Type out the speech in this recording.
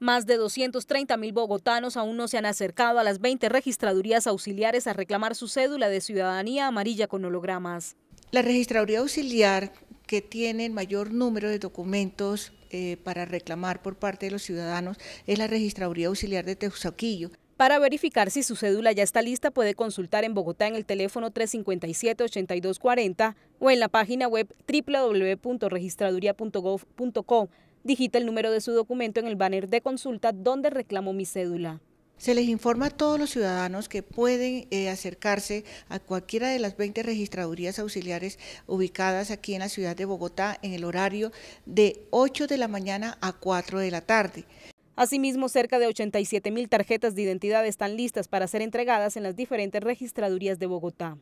Más de 230.000 bogotanos aún no se han acercado a las 20 registradurías auxiliares a reclamar su cédula de ciudadanía amarilla con hologramas. La registraduría auxiliar que tiene el mayor número de documentos eh, para reclamar por parte de los ciudadanos es la registraduría auxiliar de Teusaquillo. Para verificar si su cédula ya está lista, puede consultar en Bogotá en el teléfono 357-8240 o en la página web www.registraduría.gov.co. Digita el número de su documento en el banner de consulta donde reclamo mi cédula. Se les informa a todos los ciudadanos que pueden eh, acercarse a cualquiera de las 20 registradurías auxiliares ubicadas aquí en la ciudad de Bogotá en el horario de 8 de la mañana a 4 de la tarde. Asimismo, cerca de 87.000 mil tarjetas de identidad están listas para ser entregadas en las diferentes registradurías de Bogotá.